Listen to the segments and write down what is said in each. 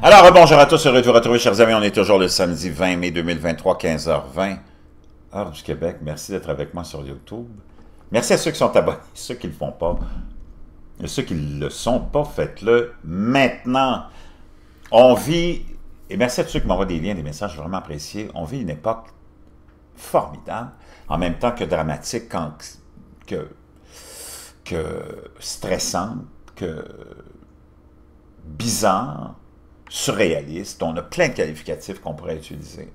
Alors, bonjour à tous, heureux de vous retrouver, chers amis. On est toujours le samedi 20 mai 2023, 15h20, heure du Québec. Merci d'être avec moi sur YouTube. Merci à ceux qui sont abonnés, ceux qui ne le font pas. Et ceux qui ne le sont pas, faites-le maintenant. On vit, et merci à ceux qui m'envoient des liens, des messages vraiment appréciés, on vit une époque formidable, en même temps que dramatique, que, que stressante, que bizarre, surréaliste, on a plein de qualificatifs qu'on pourrait utiliser.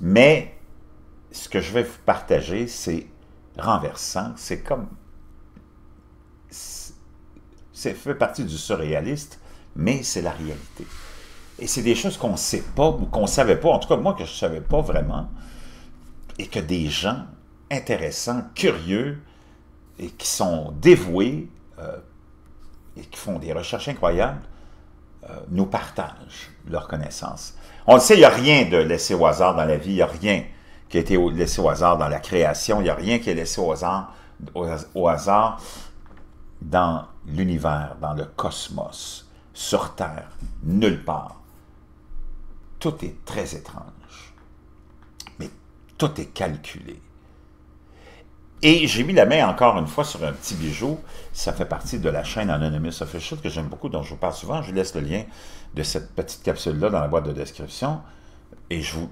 Mais ce que je vais vous partager, c'est renversant, c'est comme... C'est fait partie du surréaliste, mais c'est la réalité. Et c'est des choses qu'on ne sait pas ou qu'on ne savait pas, en tout cas moi que je ne savais pas vraiment, et que des gens intéressants, curieux, et qui sont dévoués, euh, et qui font des recherches incroyables, euh, nous partagent leurs connaissances. On le sait, il n'y a rien de laissé au hasard dans la vie, il n'y a rien qui a été laissé au hasard dans la création, il n'y a rien qui est laissé au hasard, au hasard dans l'univers, dans le cosmos, sur Terre, nulle part. Tout est très étrange, mais tout est calculé. Et j'ai mis la main encore une fois sur un petit bijou. Ça fait partie de la chaîne Anonymous Official que j'aime beaucoup, dont je vous parle souvent. Je vous laisse le lien de cette petite capsule-là dans la boîte de description. Et je vous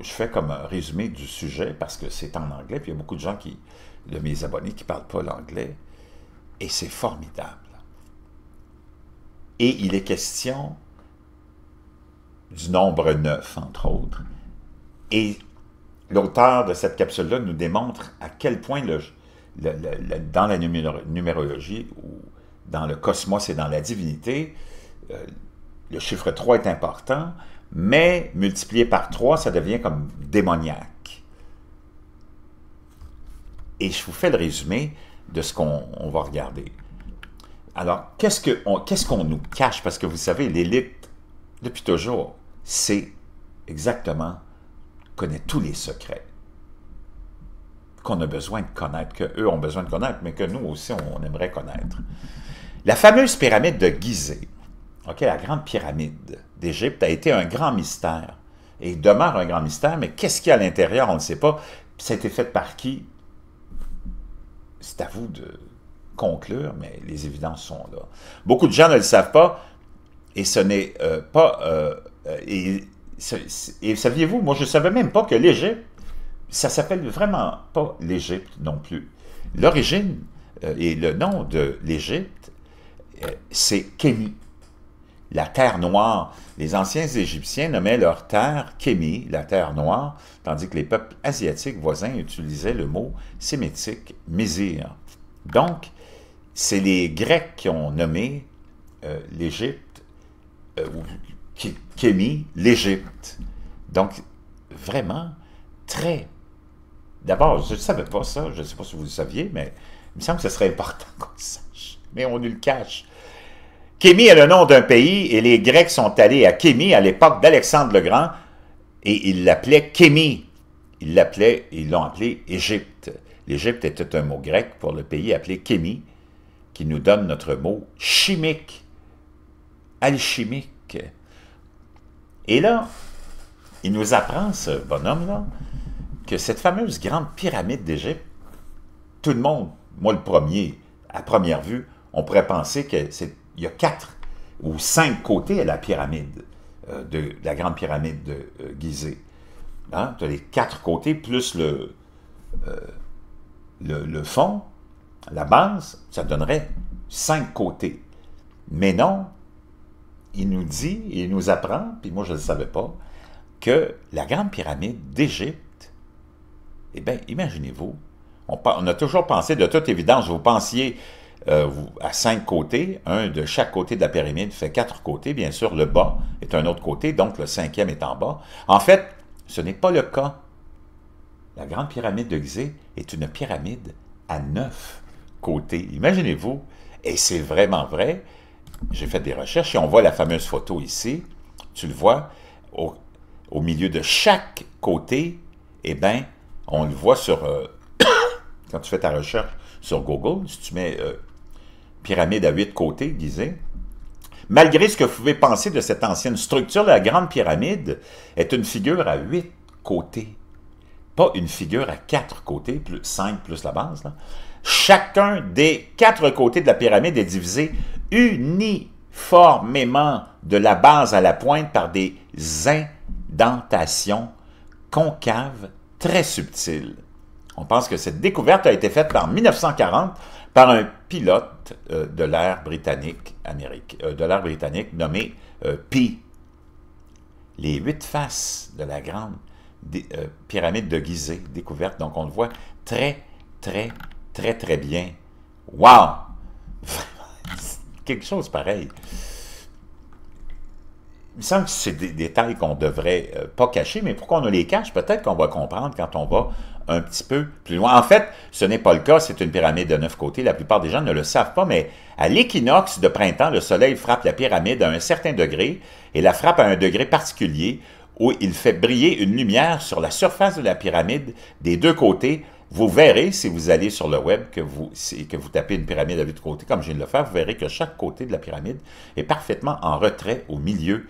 je fais comme un résumé du sujet parce que c'est en anglais, puis il y a beaucoup de gens qui, de mes abonnés qui ne parlent pas l'anglais, et c'est formidable. Et il est question du nombre neuf, entre autres, et l'auteur de cette capsule-là nous démontre à quel point, le, dans la numérologie, ou dans le cosmos et dans la divinité, euh, le chiffre 3 est important, mais multiplié par 3, ça devient comme démoniaque. Et je vous fais le résumé de ce qu'on va regarder. Alors, qu'est-ce qu'on nous cache? Parce que vous savez, l'élite, depuis toujours, c'est exactement connaît tous les secrets qu'on a besoin de connaître, qu'eux ont besoin de connaître, mais que nous aussi, on, aimerait connaître. La fameuse pyramide de Gizeh, ok, la grande pyramide d'Égypte, a été un grand mystère. Et demeure un grand mystère, mais qu'est-ce qu'il y a à l'intérieur, on ne sait pas. Ça a été fait par qui? C'est à vous de conclure, mais les évidences sont là. Beaucoup de gens ne le savent pas, et ce n'est euh, pas... Euh, euh, et saviez-vous, moi je ne savais même pas que l'Égypte, ça s'appelle vraiment pas l'Égypte non plus. L'origine euh, et le nom de l'Égypte, euh, c'est Kémi, la terre noire. Les anciens Égyptiens nommaient leur terre Kémi, la terre noire, tandis que les peuples asiatiques voisins utilisaient le mot sémitique Mésir. Donc, c'est les Grecs qui ont nommé euh, l'Égypte, Kémi, l'Égypte. Donc, vraiment, très... D'abord, je ne savais pas ça, je ne sais pas si vous le saviez, mais il me semble que ce serait important qu'on le sache. Mais on nous le cache. Kémi est le nom d'un pays et les Grecs sont allés à Kémi à l'époque d'Alexandre le Grand et ils l'appelaient Kémi. Ils l'appelaient, ils l'ont appelé Égypte. L'Égypte était un mot grec pour le pays appelé Kémi qui nous donne notre mot chimique, alchimique. Et là, il nous apprend, ce bonhomme-là, que cette fameuse grande pyramide d'Égypte, tout le monde, moi le premier, à première vue, on pourrait penser qu'il y a quatre ou cinq côtés à la pyramide, euh, de, la grande pyramide de euh, Gizeh. Hein, tu as les quatre côtés plus euh, le, le fond, la base, ça donnerait cinq côtés. Mais non, il nous dit, il nous apprend, puis moi je ne le savais pas, que la grande pyramide d'Égypte, eh bien, imaginez-vous, on, a toujours pensé, de toute évidence, vous pensiez euh, à cinq côtés, un de chaque côté de la pyramide fait quatre côtés, bien sûr, le bas est un autre côté, donc le cinquième est en bas. En fait, ce n'est pas le cas. La grande pyramide de Gizeh est une pyramide à neuf côtés, imaginez-vous, et c'est vraiment vrai, j'ai fait des recherches et on voit la fameuse photo ici. Tu le vois, au, milieu de chaque côté, eh bien, on le voit sur... Euh, quand tu fais ta recherche sur Google, si tu mets euh, pyramide à huit côtés, disait. Malgré ce que vous pouvez penser de cette ancienne structure, la grande pyramide est une figure à huit côtés, pas une figure à quatre côtés, plus cinq plus la base. Chacun des quatre côtés de la pyramide est divisé uniformément de la base à la pointe par des indentations concaves très subtiles. On pense que cette découverte a été faite en 1940 par un pilote euh, de l'ère britannique, euh, britannique nommé euh, P. Les huit faces de la grande pyramide de Gizeh découverte, donc on le voit très, très, très, très bien. Wow! quelque chose pareil. Il me semble que c'est des détails qu'on devrait euh, pas cacher, mais pourquoi on les cache, peut-être qu'on va comprendre quand on va un petit peu plus loin. En fait, ce n'est pas le cas, c'est une pyramide de neuf côtés, la plupart des gens ne le savent pas, mais à l'équinoxe de printemps, le soleil frappe la pyramide à un certain degré et la frappe à un degré particulier où il fait briller une lumière sur la surface de la pyramide des deux côtés vous verrez, si vous allez sur le web, que vous, que vous tapez une pyramide à l'autre côté, comme je viens de le faire, vous verrez que chaque côté de la pyramide est parfaitement en retrait au milieu,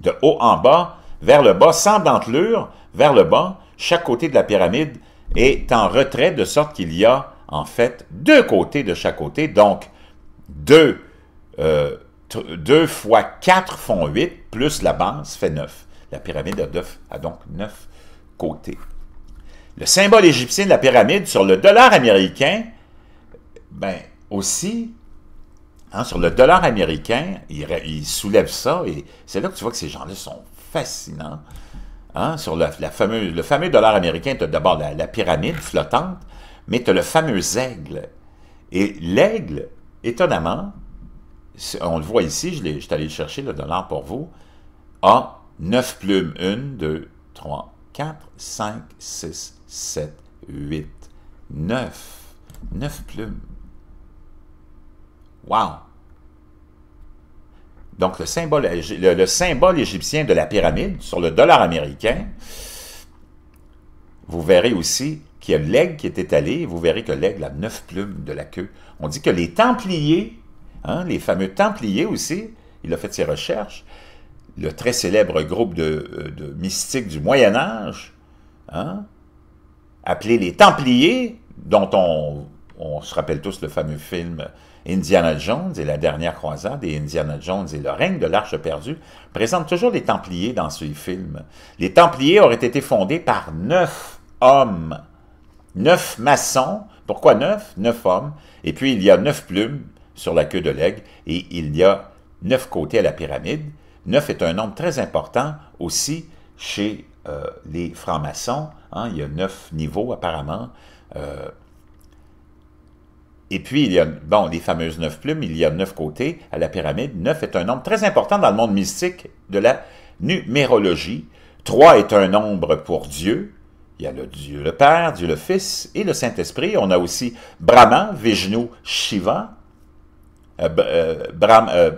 de haut en bas, vers le bas, sans dentelure, vers le bas. Chaque côté de la pyramide est en retrait, de sorte qu'il y a, en fait, deux côtés de chaque côté, donc deux, euh, fois quatre font huit, plus la base fait neuf. La pyramide a, a donc neuf côtés. Le symbole égyptien de la pyramide sur le dollar américain, ben aussi, hein, sur le dollar américain, il, soulève ça et c'est là que tu vois que ces gens-là sont fascinants. Hein, sur le fameux dollar américain, tu as d'abord la, pyramide flottante, mais tu as le fameux aigle. Et l'aigle, étonnamment, on le voit ici, je, je suis allé le chercher, le dollar pour vous, a neuf plumes. une, deux, trois, quatre, cinq, six... 7, 8, 9. 9 plumes. Wow! Donc, le symbole, le, symbole égyptien de la pyramide sur le dollar américain, vous verrez aussi qu'il y a l'aigle qui est étalé, vous verrez que l'aigle a neuf plumes de la queue. On dit que les Templiers, hein, les fameux Templiers aussi, il a fait ses recherches, le très célèbre groupe de, euh, mystiques du Moyen Âge, hein, Appelé les Templiers, dont on, se rappelle tous le fameux film Indiana Jones et la dernière croisade, et Indiana Jones et le règne de l'Arche perdue, présente toujours les Templiers dans ce film. Les Templiers auraient été fondés par neuf hommes, neuf maçons. Pourquoi neuf? Neuf hommes. Et puis, il y a neuf plumes sur la queue de l'aigle, et il y a neuf côtés à la pyramide. Neuf est un nombre très important aussi chez euh, les francs-maçons. Hein, il y a neuf niveaux apparemment. Euh, et puis, il y a, bon, les fameuses neuf plumes, il y a neuf côtés à la pyramide. Neuf est un nombre très important dans le monde mystique de la numérologie. Trois est un nombre pour Dieu. Il y a le Dieu le Père, Dieu le Fils et le Saint-Esprit. On a aussi Brahma, Vishnu, Shiva. Euh, euh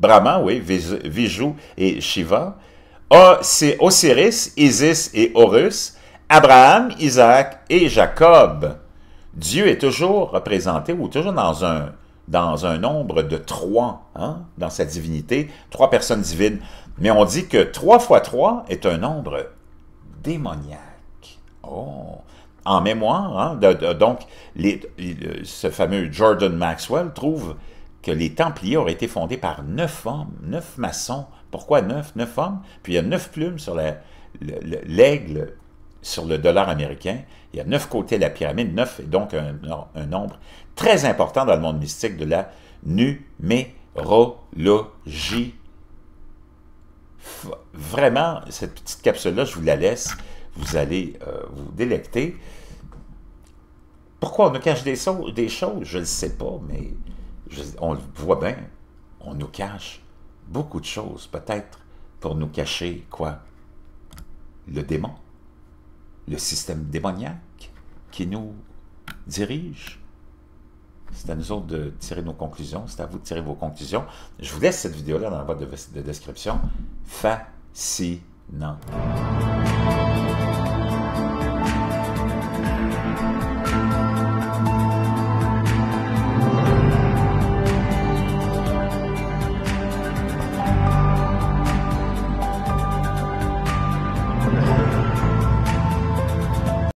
Brahman, oui, Vishnu et Shiva c'est Osiris, Isis et Horus, Abraham, Isaac et Jacob. Dieu est toujours représenté ou toujours dans un, nombre de trois, hein, dans sa divinité, trois personnes divines. Mais on dit que trois fois trois est un nombre démoniaque. Oh! En mémoire, hein, donc, ce fameux Jordan Maxwell trouve que les Templiers auraient été fondés par neuf hommes, neuf maçons pourquoi neuf? Neuf hommes? Puis il y a neuf plumes sur l'aigle, sur le dollar américain. Il y a neuf côtés de la pyramide. Neuf est donc un, nombre très important dans le monde mystique de la numérologie. Vraiment, cette petite capsule-là, je vous la laisse. Vous allez euh, vous délecter. Pourquoi on nous cache des, choses? Je ne sais pas, mais on le voit bien. On nous cache beaucoup de choses, peut-être pour nous cacher quoi? Le démon, le système démoniaque qui nous dirige. C'est à nous autres de tirer nos conclusions, c'est à vous de tirer vos conclusions. Je vous laisse cette vidéo-là dans la boîte de, description. Fascinant.